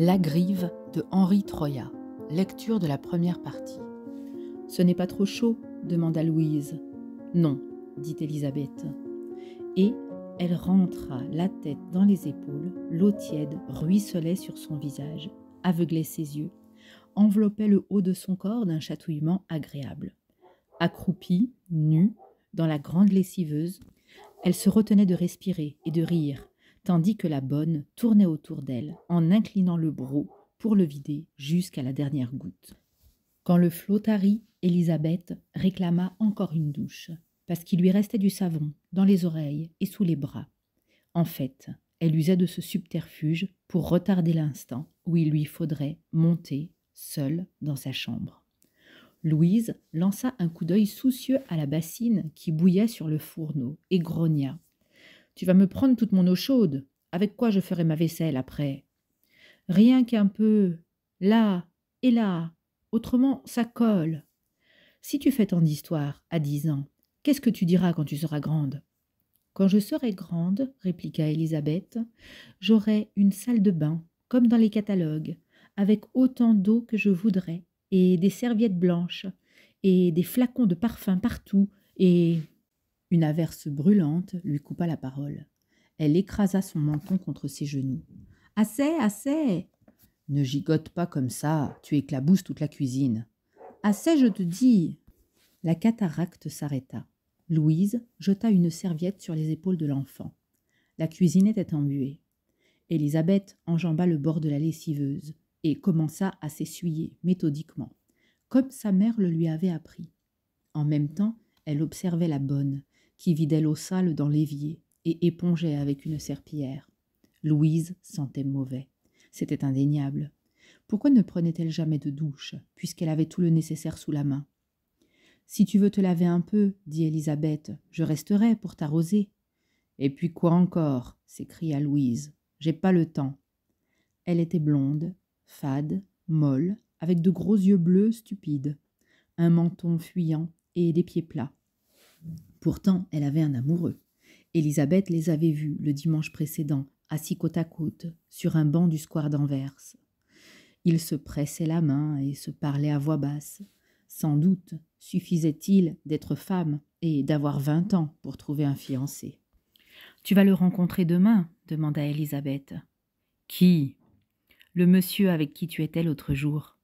La grive de Henri Troya. Lecture de la première partie. Ce n'est pas trop chaud demanda Louise. Non, dit Elisabeth. Et elle rentra la tête dans les épaules, l'eau tiède ruisselait sur son visage, aveuglait ses yeux, enveloppait le haut de son corps d'un chatouillement agréable. Accroupie, nue, dans la grande lessiveuse, elle se retenait de respirer et de rire, tandis que la bonne tournait autour d'elle en inclinant le broc pour le vider jusqu'à la dernière goutte. Quand le flot tarit, Élisabeth réclama encore une douche, parce qu'il lui restait du savon dans les oreilles et sous les bras. En fait, elle usait de ce subterfuge pour retarder l'instant où il lui faudrait monter seule dans sa chambre. Louise lança un coup d'œil soucieux à la bassine qui bouillait sur le fourneau et grogna tu vas me prendre toute mon eau chaude. Avec quoi je ferai ma vaisselle après Rien qu'un peu, là et là, autrement ça colle. Si tu fais tant d'histoires à dix ans, qu'est-ce que tu diras quand tu seras grande Quand je serai grande, répliqua Élisabeth, j'aurai une salle de bain, comme dans les catalogues, avec autant d'eau que je voudrais, et des serviettes blanches, et des flacons de parfum partout, et une averse brûlante lui coupa la parole. Elle écrasa son menton contre ses genoux. Assez, assez Ne gigote pas comme ça, tu éclabousses toute la cuisine. Assez, je te dis La cataracte s'arrêta. Louise jeta une serviette sur les épaules de l'enfant. La cuisine était embuée. Élisabeth enjamba le bord de la lessiveuse et commença à s'essuyer méthodiquement, comme sa mère le lui avait appris. En même temps, elle observait la bonne, qui vidait l'eau sale dans l'évier et épongeait avec une serpillière. Louise sentait mauvais. C'était indéniable. Pourquoi ne prenait-elle jamais de douche, puisqu'elle avait tout le nécessaire sous la main Si tu veux te laver un peu, dit Élisabeth, je resterai pour t'arroser. Et puis quoi encore s'écria Louise. J'ai pas le temps. Elle était blonde, fade, molle, avec de gros yeux bleus stupides, un menton fuyant et des pieds plats. Pourtant, elle avait un amoureux. Élisabeth les avait vus le dimanche précédent, assis côte à côte, sur un banc du square d'Anvers. Ils se pressaient la main et se parlaient à voix basse. Sans doute suffisait-il d'être femme et d'avoir vingt ans pour trouver un fiancé. Tu vas le rencontrer demain demanda Élisabeth. Qui Le monsieur avec qui tu étais l'autre jour.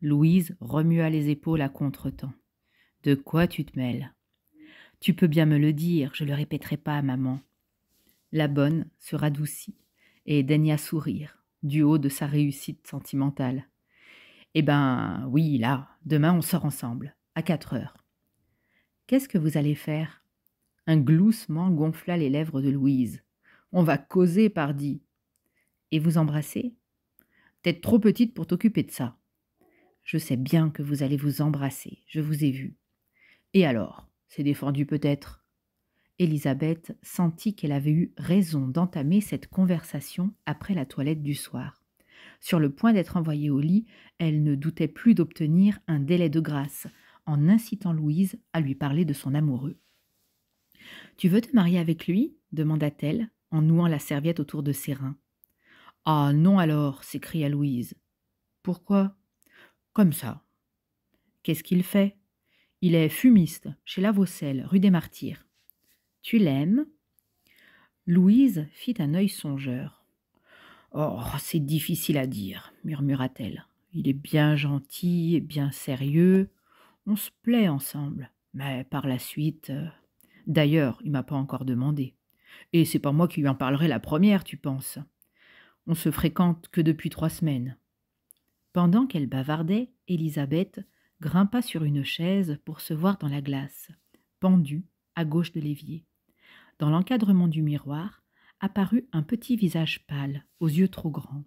Louise remua les épaules à contretemps. De quoi tu te mêles tu peux bien me le dire, je le répéterai pas à maman. La bonne se radoucit et daigna sourire, du haut de sa réussite sentimentale. Eh ben oui, là, demain on sort ensemble, à quatre heures. Qu'est-ce que vous allez faire Un gloussement gonfla les lèvres de Louise. On va causer, pardi. Et vous embrasser T'es trop petite pour t'occuper de ça. Je sais bien que vous allez vous embrasser, je vous ai vu. Et alors « C'est défendu peut-être. Élisabeth sentit qu'elle avait eu raison d'entamer cette conversation après la toilette du soir. Sur le point d'être envoyée au lit, elle ne doutait plus d'obtenir un délai de grâce en incitant Louise à lui parler de son amoureux. Tu veux te marier avec lui demanda-t-elle en nouant la serviette autour de ses reins. Ah non alors s'écria Louise. Pourquoi Comme ça. Qu'est-ce qu'il fait il est fumiste chez Vaucelle, rue des Martyrs. Tu l'aimes Louise fit un œil songeur. Oh, c'est difficile à dire, murmura-t-elle. Il est bien gentil bien sérieux. On se plaît ensemble. Mais par la suite. Euh, d'ailleurs, il m'a pas encore demandé. Et c'est pas moi qui lui en parlerai la première, tu penses. On se fréquente que depuis trois semaines. Pendant qu'elle bavardait, Elisabeth grimpa sur une chaise pour se voir dans la glace, pendue à gauche de l'évier. Dans l'encadrement du miroir apparut un petit visage pâle, aux yeux trop grands,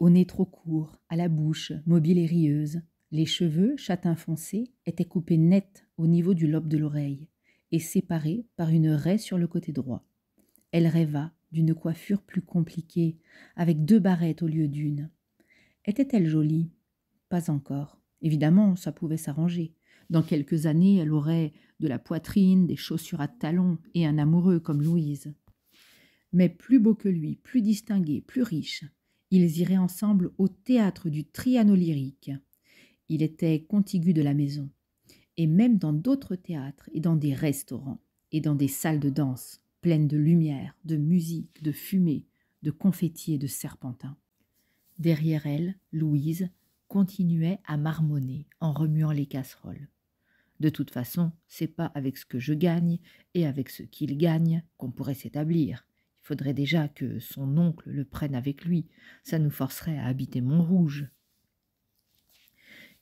au nez trop court, à la bouche mobile et rieuse. Les cheveux, châtain foncé, étaient coupés net au niveau du lobe de l'oreille et séparés par une raie sur le côté droit. Elle rêva d'une coiffure plus compliquée, avec deux barrettes au lieu d'une. Était-elle jolie Pas encore. Évidemment, ça pouvait s'arranger. Dans quelques années, elle aurait de la poitrine, des chaussures à talons et un amoureux comme Louise. Mais plus beau que lui, plus distingué, plus riche, ils iraient ensemble au théâtre du Triano lyrique. Il était contigu de la maison, et même dans d'autres théâtres et dans des restaurants et dans des salles de danse pleines de lumière, de musique, de fumée, de confettis et de serpentins. Derrière elle, Louise, continuait à marmonner en remuant les casseroles. De toute façon, c'est pas avec ce que je gagne et avec ce qu'il gagne qu'on pourrait s'établir. Il faudrait déjà que son oncle le prenne avec lui. Ça nous forcerait à habiter Montrouge.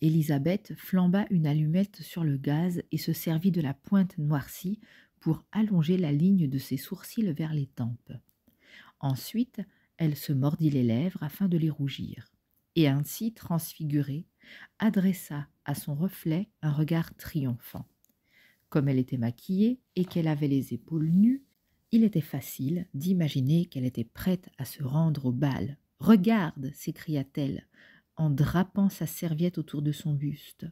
Élisabeth flamba une allumette sur le gaz et se servit de la pointe noircie pour allonger la ligne de ses sourcils vers les tempes. Ensuite, elle se mordit les lèvres afin de les rougir et ainsi transfigurée, adressa à son reflet un regard triomphant. Comme elle était maquillée et qu'elle avait les épaules nues, il était facile d'imaginer qu'elle était prête à se rendre au bal. Regarde, s'écria-t-elle, en drapant sa serviette autour de son buste.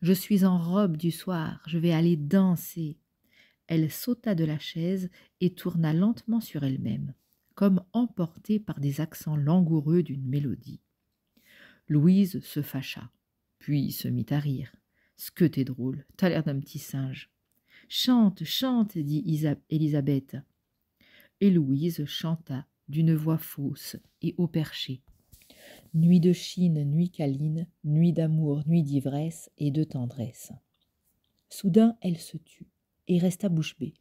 Je suis en robe du soir, je vais aller danser. Elle sauta de la chaise et tourna lentement sur elle-même, comme emportée par des accents langoureux d'une mélodie. Louise se fâcha, puis se mit à rire. Ce que t'es drôle, t'as l'air d'un petit singe. Chante, chante, dit isab Élisabeth. Et Louise chanta d'une voix fausse et au perché. Nuit de Chine, nuit câline, nuit d'amour, nuit d'ivresse et de tendresse. Soudain, elle se tut et resta bouche bée,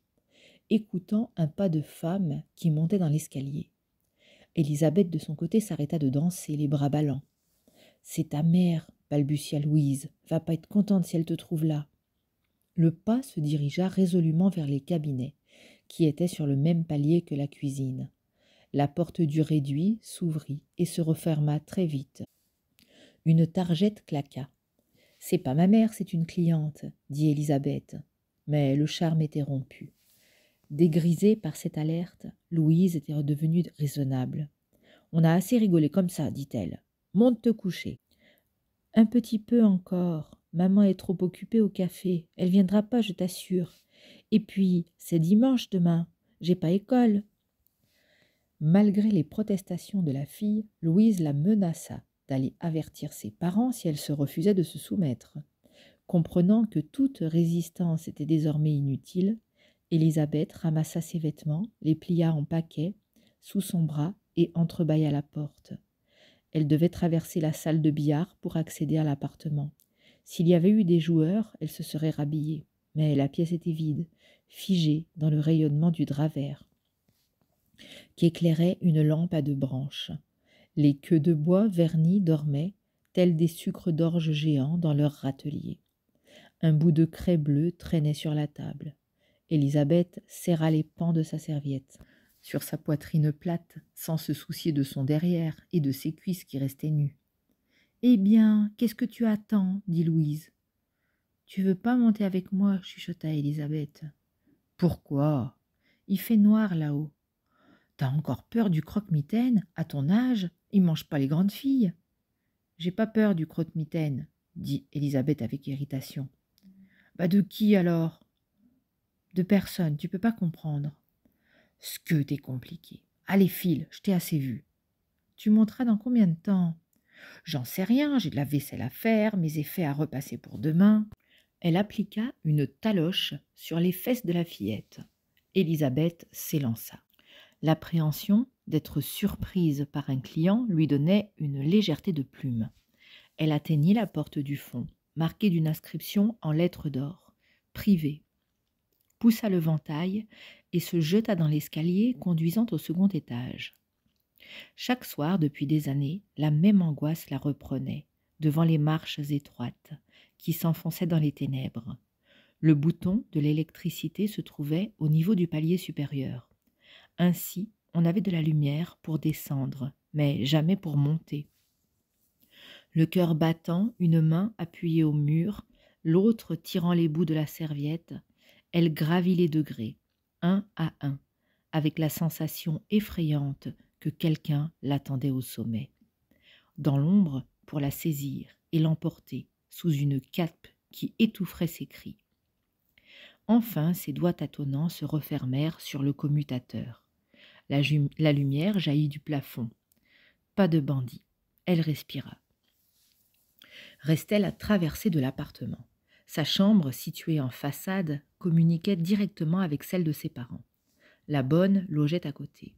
écoutant un pas de femme qui montait dans l'escalier. Élisabeth, de son côté, s'arrêta de danser, les bras ballants. C'est ta mère, balbutia Louise. Va pas être contente si elle te trouve là. Le pas se dirigea résolument vers les cabinets, qui étaient sur le même palier que la cuisine. La porte du réduit s'ouvrit et se referma très vite. Une targette claqua. C'est pas ma mère, c'est une cliente, dit Élisabeth. Mais le charme était rompu. Dégrisée par cette alerte, Louise était redevenue raisonnable. On a assez rigolé comme ça, dit-elle. Monte te coucher. Un petit peu encore. Maman est trop occupée au café. Elle viendra pas, je t'assure. Et puis, c'est dimanche demain. J'ai pas école. Malgré les protestations de la fille, Louise la menaça d'aller avertir ses parents si elle se refusait de se soumettre. Comprenant que toute résistance était désormais inutile, Elisabeth ramassa ses vêtements, les plia en paquets, sous son bras et entrebâilla la porte. Elle devait traverser la salle de billard pour accéder à l'appartement. S'il y avait eu des joueurs, elle se serait rhabillée. Mais la pièce était vide, figée dans le rayonnement du drap vert, qui éclairait une lampe à deux branches. Les queues de bois vernis dormaient, tels des sucres d'orge géants dans leur râtelier. Un bout de craie bleue traînait sur la table. Élisabeth serra les pans de sa serviette sur sa poitrine plate, sans se soucier de son derrière et de ses cuisses qui restaient nues. Eh bien, qu'est-ce que tu attends dit Louise. Tu veux pas monter avec moi chuchota Élisabeth. « Pourquoi Il fait noir là-haut. T'as encore peur du croque-mitaine À ton âge, il mange pas les grandes filles. J'ai pas peur du croque-mitaine, dit Élisabeth avec irritation. Bah de qui alors De personne, tu peux pas comprendre. Ce que t'es compliqué. Allez, file, je t'ai assez vu. Tu monteras dans combien de temps J'en sais rien, j'ai de la vaisselle à faire, mes effets à repasser pour demain. Elle appliqua une taloche sur les fesses de la fillette. Élisabeth s'élança. L'appréhension d'être surprise par un client lui donnait une légèreté de plume. Elle atteignit la porte du fond, marquée d'une inscription en lettres d'or. Privé, poussa le ventail et se jeta dans l'escalier conduisant au second étage. Chaque soir, depuis des années, la même angoisse la reprenait, devant les marches étroites, qui s'enfonçaient dans les ténèbres. Le bouton de l'électricité se trouvait au niveau du palier supérieur. Ainsi, on avait de la lumière pour descendre, mais jamais pour monter. Le cœur battant, une main appuyée au mur, l'autre tirant les bouts de la serviette, elle gravit les degrés, un à un, avec la sensation effrayante que quelqu'un l'attendait au sommet. Dans l'ombre, pour la saisir et l'emporter sous une cape qui étouffrait ses cris. Enfin, ses doigts tâtonnants se refermèrent sur le commutateur. La, la lumière jaillit du plafond. Pas de bandit. Elle respira. Restait la traversée de l'appartement. Sa chambre, située en façade, communiquait directement avec celle de ses parents. La bonne logeait à côté,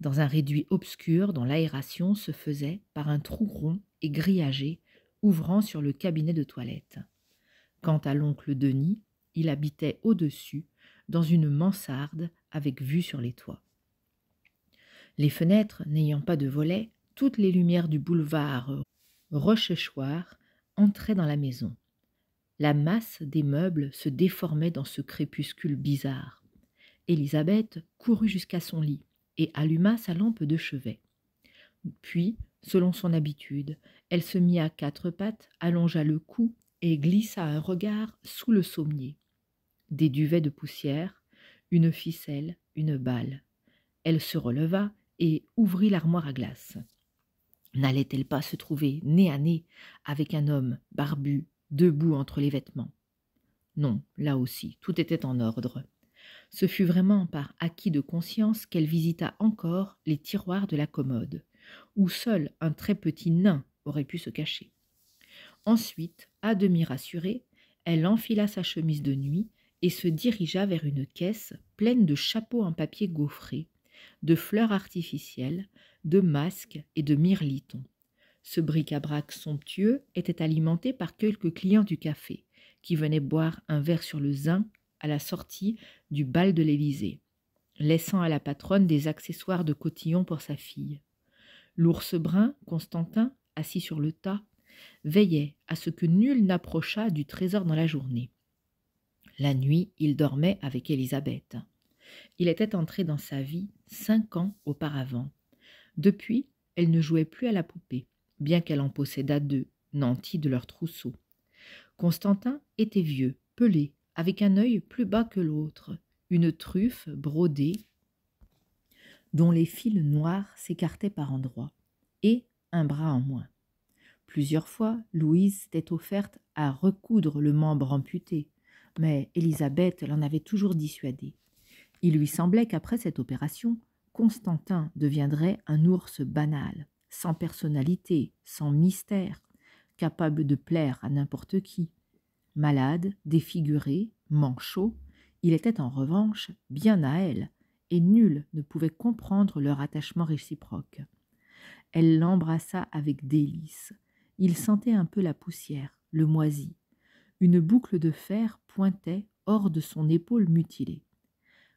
dans un réduit obscur dont l'aération se faisait par un trou rond et grillagé ouvrant sur le cabinet de toilette. Quant à l'oncle Denis, il habitait au-dessus, dans une mansarde avec vue sur les toits. Les fenêtres n'ayant pas de volets, toutes les lumières du boulevard Rochechouart entraient dans la maison. La masse des meubles se déformait dans ce crépuscule bizarre. Élisabeth courut jusqu'à son lit et alluma sa lampe de chevet. Puis, selon son habitude, elle se mit à quatre pattes, allongea le cou et glissa un regard sous le sommier. Des duvets de poussière, une ficelle, une balle. Elle se releva et ouvrit l'armoire à glace. N'allait-elle pas se trouver nez à nez avec un homme barbu, debout entre les vêtements. Non, là aussi, tout était en ordre. Ce fut vraiment par acquis de conscience qu'elle visita encore les tiroirs de la commode, où seul un très petit nain aurait pu se cacher. Ensuite, à demi rassurée, elle enfila sa chemise de nuit et se dirigea vers une caisse pleine de chapeaux en papier gaufré, de fleurs artificielles, de masques et de mirlitons. Ce bric-à-brac somptueux était alimenté par quelques clients du café, qui venaient boire un verre sur le zinc à la sortie du bal de l'Élysée, laissant à la patronne des accessoires de cotillon pour sa fille. L'ours brun, Constantin, assis sur le tas, veillait à ce que nul n'approchât du trésor dans la journée. La nuit, il dormait avec Élisabeth. Il était entré dans sa vie cinq ans auparavant. Depuis, elle ne jouait plus à la poupée bien qu'elle en possédât deux, nantis de leur trousseau. Constantin était vieux, pelé, avec un œil plus bas que l'autre, une truffe brodée dont les fils noirs s'écartaient par endroits, et un bras en moins. Plusieurs fois, Louise s'était offerte à recoudre le membre amputé, mais Élisabeth l'en avait toujours dissuadée. Il lui semblait qu'après cette opération, Constantin deviendrait un ours banal, sans personnalité, sans mystère, capable de plaire à n'importe qui. Malade, défiguré, manchot, il était en revanche bien à elle, et nul ne pouvait comprendre leur attachement réciproque. Elle l'embrassa avec délices. Il sentait un peu la poussière, le moisi. Une boucle de fer pointait hors de son épaule mutilée.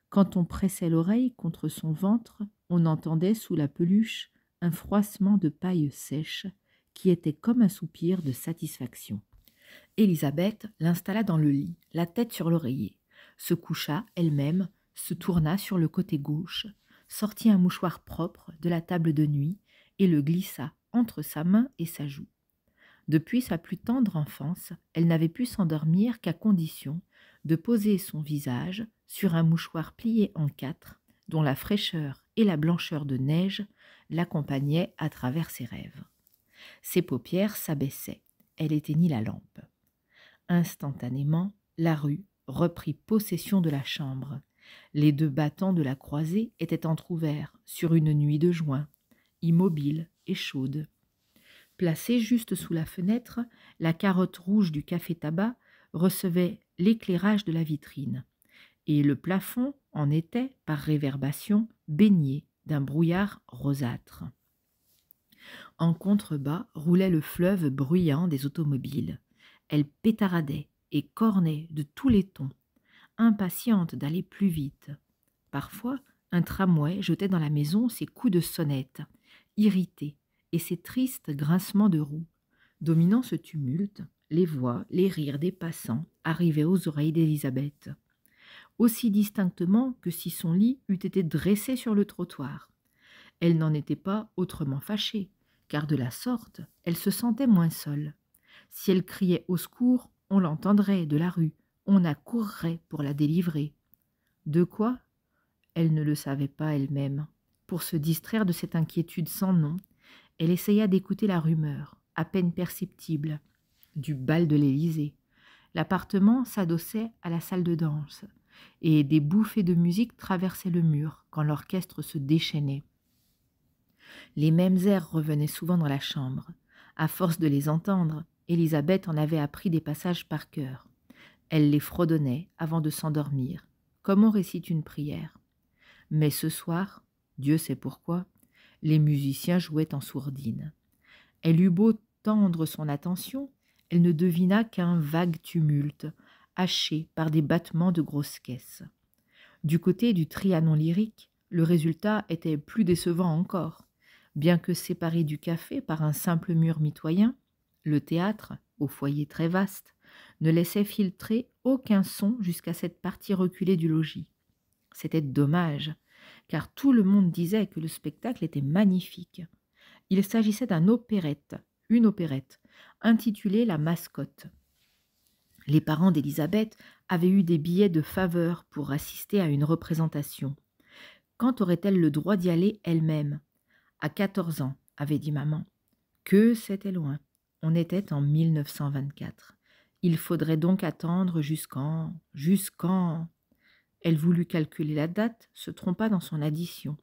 Quand on pressait l'oreille contre son ventre, on entendait sous la peluche un froissement de paille sèche qui était comme un soupir de satisfaction. Élisabeth l'installa dans le lit, la tête sur l'oreiller, se coucha elle-même, se tourna sur le côté gauche, sortit un mouchoir propre de la table de nuit et le glissa entre sa main et sa joue. Depuis sa plus tendre enfance, elle n'avait pu s'endormir qu'à condition de poser son visage sur un mouchoir plié en quatre, dont la fraîcheur et la blancheur de neige l'accompagnait à travers ses rêves. Ses paupières s'abaissaient, elle éteignit la lampe. Instantanément, la rue reprit possession de la chambre. Les deux battants de la croisée étaient entr'ouverts sur une nuit de juin, immobile et chaude. Placée juste sous la fenêtre, la carotte rouge du café-tabac recevait l'éclairage de la vitrine, et le plafond en était, par réverbation, baigné d'un brouillard rosâtre. En contrebas roulait le fleuve bruyant des automobiles. Elle pétaradait et cornait de tous les tons, impatiente d'aller plus vite. Parfois, un tramway jetait dans la maison ses coups de sonnette, irrités, et ses tristes grincements de roues. Dominant ce tumulte, les voix, les rires des passants arrivaient aux oreilles d'Élisabeth aussi distinctement que si son lit eût été dressé sur le trottoir. Elle n'en était pas autrement fâchée, car de la sorte, elle se sentait moins seule. Si elle criait au secours, on l'entendrait de la rue, on accourrait pour la délivrer. De quoi Elle ne le savait pas elle-même. Pour se distraire de cette inquiétude sans nom, elle essaya d'écouter la rumeur, à peine perceptible, du bal de l'Élysée. L'appartement s'adossait à la salle de danse et des bouffées de musique traversaient le mur quand l'orchestre se déchaînait. Les mêmes airs revenaient souvent dans la chambre. À force de les entendre, Élisabeth en avait appris des passages par cœur. Elle les fredonnait avant de s'endormir, comme on récite une prière. Mais ce soir, Dieu sait pourquoi, les musiciens jouaient en sourdine. Elle eut beau tendre son attention, elle ne devina qu'un vague tumulte, Haché par des battements de grosses caisses. Du côté du Trianon lyrique, le résultat était plus décevant encore. Bien que séparé du café par un simple mur mitoyen, le théâtre, au foyer très vaste, ne laissait filtrer aucun son jusqu'à cette partie reculée du logis. C'était dommage, car tout le monde disait que le spectacle était magnifique. Il s'agissait d'un opérette, une opérette, intitulée La Mascotte. Les parents d'Élisabeth avaient eu des billets de faveur pour assister à une représentation. Quand aurait-elle le droit d'y aller elle-même À 14 ans, avait dit maman. Que c'était loin. On était en 1924. Il faudrait donc attendre jusqu'en. jusqu'en. Elle voulut calculer la date, se trompa dans son addition,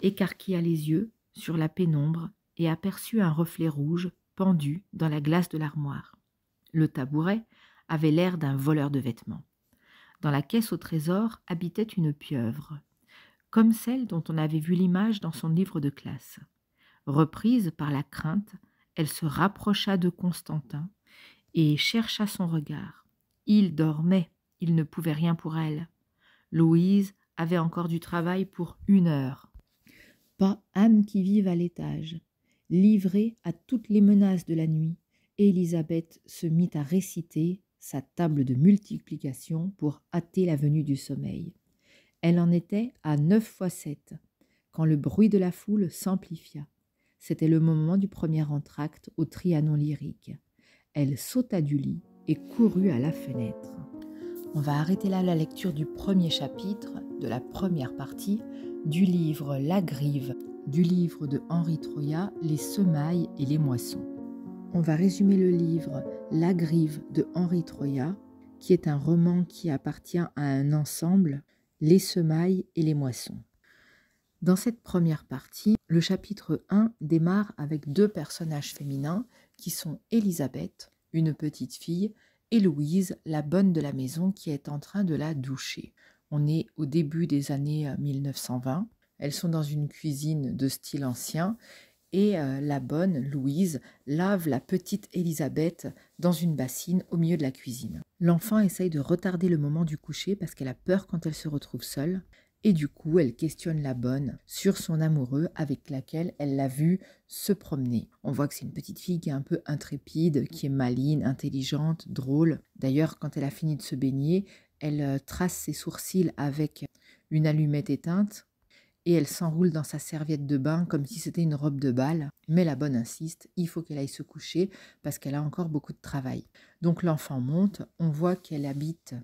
écarquilla les yeux sur la pénombre et aperçut un reflet rouge pendu dans la glace de l'armoire. Le tabouret, avait l'air d'un voleur de vêtements. Dans la caisse au trésor habitait une pieuvre, comme celle dont on avait vu l'image dans son livre de classe. Reprise par la crainte, elle se rapprocha de Constantin et chercha son regard. Il dormait, il ne pouvait rien pour elle. Louise avait encore du travail pour une heure. Pas âme qui vive à l'étage. Livrée à toutes les menaces de la nuit, Élisabeth se mit à réciter sa table de multiplication pour hâter la venue du sommeil. Elle en était à neuf fois sept, quand le bruit de la foule s'amplifia. C'était le moment du premier entracte au Trianon lyrique. Elle sauta du lit et courut à la fenêtre. On va arrêter là la lecture du premier chapitre de la première partie du livre La Grive, du livre de Henri Troya, Les semailles et les moissons. On va résumer le livre la grive de Henri Troya, qui est un roman qui appartient à un ensemble, Les semailles et les moissons. Dans cette première partie, le chapitre 1 démarre avec deux personnages féminins qui sont Élisabeth, une petite fille, et Louise, la bonne de la maison qui est en train de la doucher. On est au début des années 1920. Euh, Elles sont dans une cuisine de style ancien et euh, la bonne Louise lave la petite Elisabeth dans une bassine au milieu de la cuisine. L'enfant essaye de retarder le moment du coucher parce qu'elle a peur quand elle se retrouve seule, et du coup elle questionne la bonne sur son amoureux avec laquelle elle l'a vu se promener. On voit que c'est une petite fille qui est un peu intrépide, qui est maligne, intelligente, drôle. D'ailleurs quand elle a fini de se baigner, elle euh, trace ses sourcils avec une allumette éteinte et elle s'enroule dans sa serviette de bain comme si c'était une robe de bal. Mais la bonne insiste, il faut qu'elle aille se coucher parce qu'elle a encore beaucoup de travail. Donc l'enfant monte, on voit qu'elle habite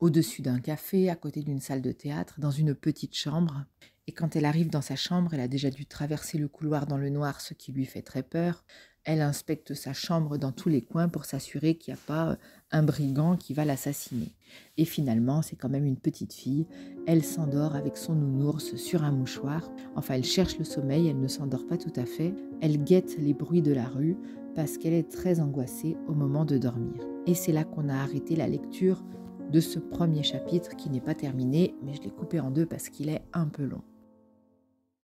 au-dessus d'un café, à côté d'une salle de théâtre, dans une petite chambre. Et quand elle arrive dans sa chambre, elle a déjà dû traverser le couloir dans le noir, ce qui lui fait très peur. Elle inspecte sa chambre dans tous les coins pour s'assurer qu'il n'y a pas euh, un brigand qui va l'assassiner. Et finalement, c'est quand même une petite fille. Elle s'endort avec son nounours sur un mouchoir. Enfin, elle cherche le sommeil, elle ne s'endort pas tout à fait. Elle guette les bruits de la rue parce qu'elle est très angoissée au moment de dormir. Et c'est là qu'on a arrêté la lecture de ce premier chapitre qui n'est pas terminé, mais je l'ai coupé en deux parce qu'il est un peu long.